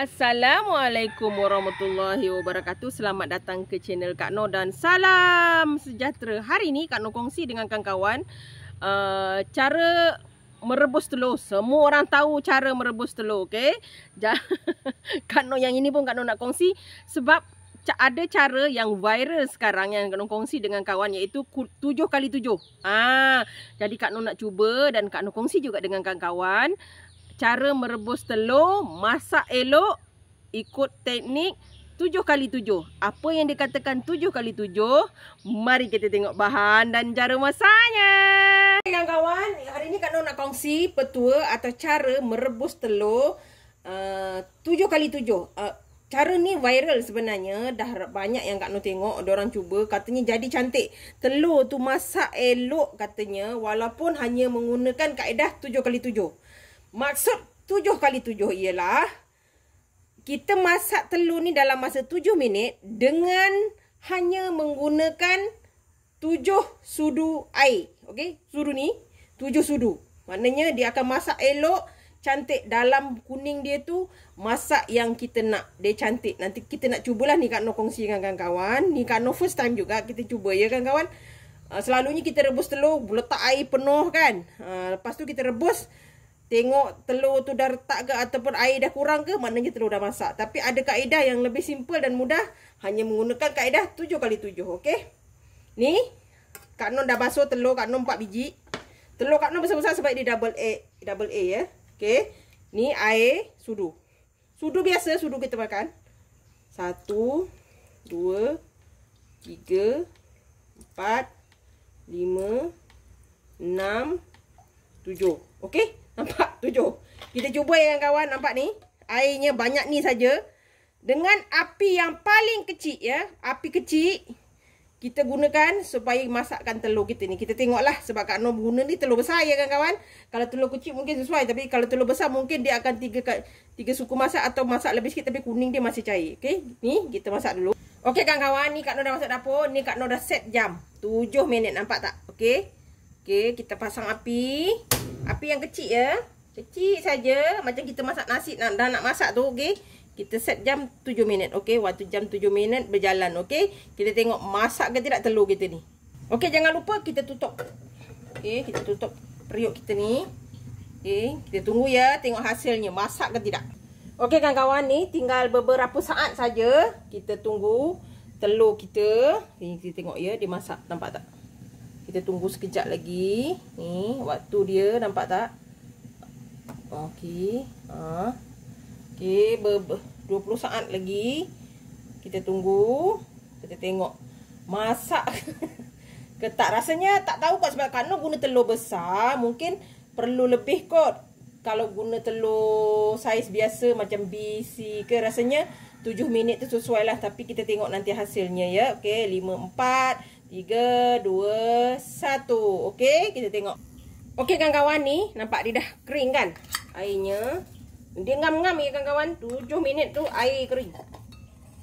Assalamualaikum warahmatullahi wabarakatuh Selamat datang ke channel Kak No Dan salam sejahtera Hari ni Kak No kongsi dengan kawan-kawan uh, Cara merebus telur Semua orang tahu cara merebus telur okay? Kak No yang ini pun Kak No nak kongsi Sebab ada cara yang viral sekarang Yang Kak No kongsi dengan kawan Iaitu tujuh kali tujuh. ah, Jadi Kak No nak cuba Dan Kak No kongsi juga dengan kawan-kawan cara merebus telur, masak elok, ikut teknik 7 kali 7. Apa yang dikatakan 7 kali 7? Mari kita tengok bahan dan cara masaknya. Kawan-kawan, hari ini Kak Noh nak kongsi petua atau cara merebus telur eh, uh, 7 kali 7. Uh, eh, cara ni viral sebenarnya. Dah banyak yang Kak Noh tengok, orang cuba. Katanya jadi cantik. Telur tu masak elok katanya walaupun hanya menggunakan kaedah 7 kali 7. Maksud tujuh kali tujuh ialah kita masak telur ni dalam masa tujuh minit dengan hanya menggunakan tujuh sudu air. Okey, sudu ni tujuh sudu. Maknanya dia akan masak elok, cantik dalam kuning dia tu masak yang kita nak. Dia cantik. Nanti kita nak cubalah ni Kak Noh kongsi dengan kawan-kawan. Ni Kak Noh first time juga kita cuba ya kan kawan. Ah, selalunya kita rebus telur, letak air penuh kan. Uh, lepas tu kita rebus tengok telur tu dah retak ke ataupun air dah kurang ke maknanya telur dah masak. Tapi ada kaedah yang lebih simple dan mudah hanya menggunakan kaedah 7 kali 7 okey. Ni Kak Non dah basuh telur Kak Non 4 biji. Telur Kak Non besar-besar sebab dia double A double A ya. Okey. Ni air sudu. Sudu biasa sudu kita makan. Satu, dua, tiga, empat, lima, enam, tujuh. Okey, Nampak? Tujuh. Kita cuba ya kawan. Nampak ni? Airnya banyak ni saja. Dengan api yang paling kecil ya. Api kecil. Kita gunakan supaya masakkan telur kita ni. Kita tengoklah sebab Kak Noor guna ni telur besar ya kan kawan. Kalau telur kecil mungkin sesuai. Tapi kalau telur besar mungkin dia akan tiga, tiga suku masak atau masak lebih sikit. Tapi kuning dia masih cair. Okay. Ni kita masak dulu. Okay kan kawan. Ni Kak Noor dah masak dapur. Ni Kak Noor dah set jam. Tujuh minit nampak tak? Okay. Okay kita pasang api. Api yang kecil ya. Kecil saja macam kita masak nasi nak dah nak masak tu okey. Kita set jam 7 minit okey. Waktu jam 7 minit berjalan okey. Kita tengok masak ke tidak telur kita ni. Okey jangan lupa kita tutup. Okey, kita tutup periuk kita ni. Okey, kita tunggu ya tengok hasilnya masak ke tidak. Okey kawan-kawan ni tinggal beberapa saat saja kita tunggu telur kita. Ni kita tengok ya dia masak nampak tak? Kita tunggu sekejap lagi. Ni, waktu dia nampak tak? Okey. Ah. Okey, ber, ber 20 saat lagi. Kita tunggu. Kita tengok masak ke tak rasanya tak tahu kot sebab kanu guna telur besar, mungkin perlu lebih kot. Kalau guna telur saiz biasa macam B, C ke rasanya 7 minit tu sesuai lah. Tapi kita tengok nanti hasilnya ya. Okey, 5, 4, Tiga, dua, satu. Okey, kita tengok. Okey, kawan-kawan ni. Nampak dia dah kering kan? Airnya. Dia ngam-ngam ya, kawan-kawan. Tujuh minit tu air kering.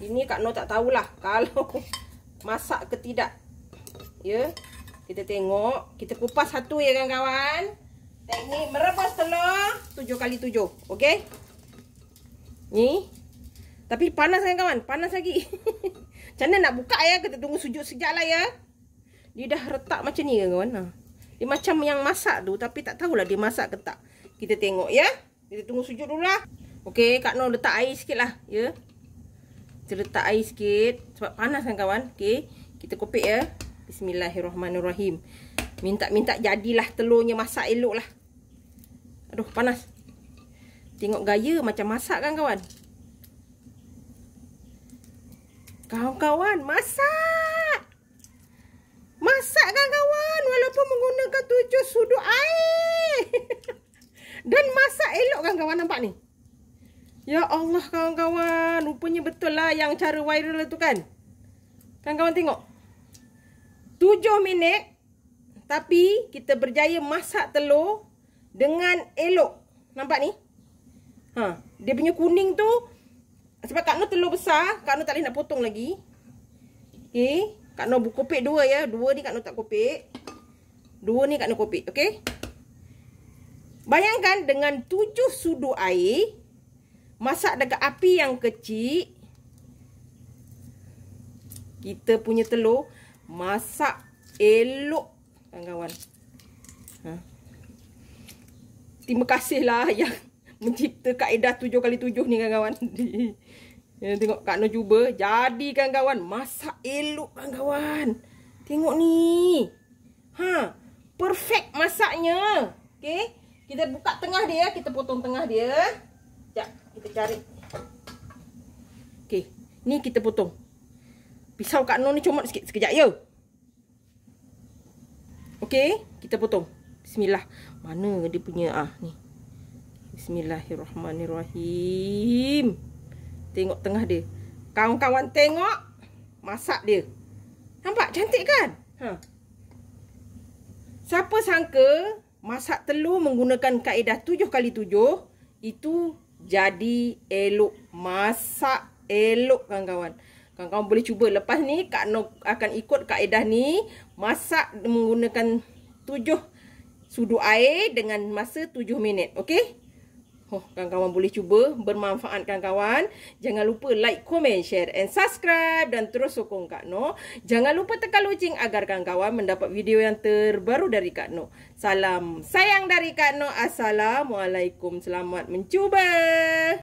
Ini Kak Noh tak tahulah. Kalau masak ke tidak. Ya. Kita tengok. Kita kupas satu ya, kawan-kawan. Teknik merebus telur. Tujuh kali tujuh. Okey. Ni. Tapi panas kan, kawan? Panas lagi. Macam mana nak buka ya? Kita tunggu sujud sekejap lah ya. Dia dah retak macam ni ke kawan? Ha. Dia macam yang masak tu. Tapi tak tahulah dia masak ke tak. Kita tengok ya. Kita tunggu sujud dulu lah. Okay, Kak Nor letak air sikit lah. Ya. Kita letak air sikit. Sebab panas kan kawan? Okay, Kita kopik ya. Bismillahirrahmanirrahim. Minta-minta jadilah telurnya masak elok lah. Aduh, panas. Tengok gaya macam masak kan kawan? Kawan-kawan, masak. Masak kawan-kawan. Walaupun menggunakan tujuh sudu air. Dan masak elok kawan-kawan nampak ni. Ya Allah kawan-kawan. Rupanya betul lah yang cara viral tu kan. Kawan-kawan tengok. Tujuh minit. Tapi kita berjaya masak telur. Dengan elok. Nampak ni? Ha. Dia punya kuning tu. Sebab Kak Noh telur besar, Kak Noh tak boleh nak potong lagi. Okay. Kak Noh kopik dua ya. Dua ni Kak Noh tak kopik. Dua ni Kak Noh kopik. Okay. Bayangkan dengan tujuh sudu air. Masak dekat api yang kecil. Kita punya telur. Masak elok. Kawan-kawan. Ha. Terima kasihlah yang mencipta kaedah 7 kali 7 ni kawan-kawan. Ya, tengok Kak Noh cuba. Jadi kawan-kawan. Masak elok kawan-kawan. Tengok ni. Ha. Perfect masaknya. Okay. Kita buka tengah dia. Kita potong tengah dia. Sekejap. Kita cari. Okay. Ni kita potong. Pisau Kak Noh ni comot sikit. Sekejap ya. Okay. Kita potong. Bismillah. Mana dia punya. Ah, ni. Bismillahirrahmanirrahim. Tengok tengah dia. Kawan-kawan tengok masak dia. Nampak cantik kan? Ha. Siapa sangka masak telur menggunakan kaedah 7 kali 7 itu jadi elok masak elok kawan-kawan. Kawan-kawan boleh cuba lepas ni Kak Nok akan ikut kaedah ni masak menggunakan 7 sudu air dengan masa 7 minit. Okey? Oh, kawan-kawan boleh cuba bermanfaat kawan-kawan. Jangan lupa like, komen, share and subscribe dan terus sokong Kak No. Jangan lupa tekan loceng agar kawan-kawan mendapat video yang terbaru dari Kak No. Salam sayang dari Kak No. Assalamualaikum. Selamat mencuba.